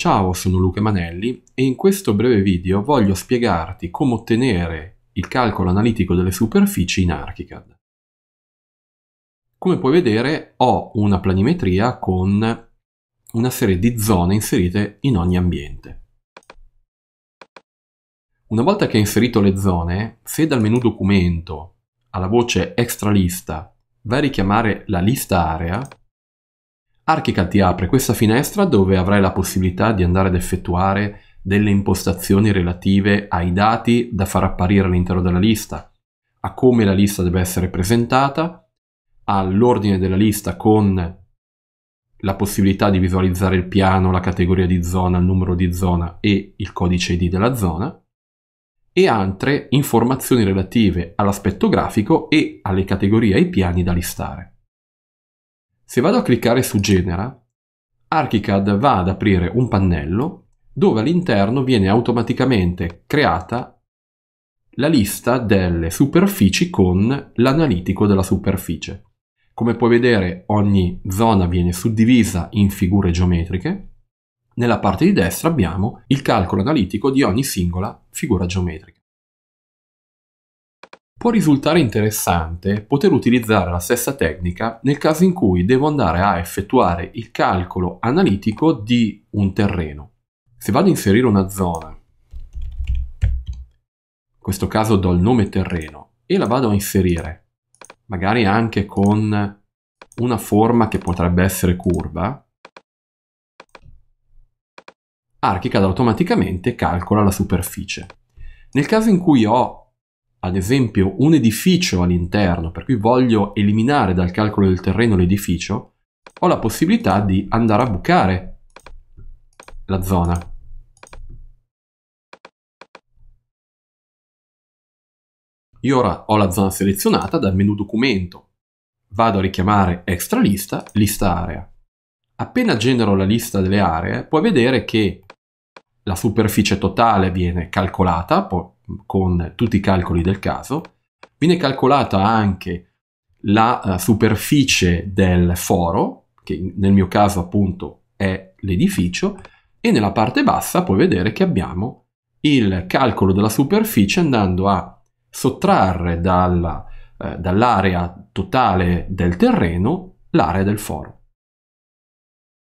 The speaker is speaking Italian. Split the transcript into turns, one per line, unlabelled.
Ciao, sono Luca
Manelli e in questo breve video voglio spiegarti come ottenere il calcolo analitico delle superfici in ArchiCAD. Come puoi vedere ho una planimetria con una serie di zone inserite in ogni ambiente. Una volta che hai inserito le zone, se dal menu documento alla voce extra lista vai a richiamare la lista area, Archicad ti apre questa finestra dove avrai la possibilità di andare ad effettuare delle impostazioni relative ai dati da far apparire all'interno della lista, a come la lista deve essere presentata, all'ordine della lista con la possibilità di visualizzare il piano, la categoria di zona, il numero di zona e il codice ID della zona e altre informazioni relative all'aspetto grafico e alle categorie e ai piani da listare. Se vado a cliccare su Genera, Archicad va ad aprire un pannello dove all'interno viene automaticamente creata la lista delle superfici con l'analitico della superficie. Come puoi vedere ogni zona viene suddivisa in figure geometriche. Nella parte di destra abbiamo il calcolo analitico di ogni singola figura geometrica. Può risultare interessante poter utilizzare la stessa tecnica nel caso in cui devo andare a effettuare il calcolo analitico di un terreno. Se vado a inserire una zona, in questo caso do il nome terreno, e la vado a inserire, magari anche con una forma che potrebbe essere curva, Archicad automaticamente calcola la superficie. Nel caso in cui ho ad esempio un edificio all'interno, per cui voglio eliminare dal calcolo del terreno l'edificio, ho la possibilità di andare a bucare la zona. Io ora ho la zona selezionata dal menu documento, vado a richiamare extra lista, lista area. Appena genero la lista delle aree, puoi vedere che la superficie totale viene calcolata, con tutti i calcoli del caso, viene calcolata anche la eh, superficie del foro, che nel mio caso appunto è l'edificio, e nella parte bassa puoi vedere che abbiamo il calcolo della superficie andando a sottrarre dalla, eh, dall'area totale del terreno l'area
del foro.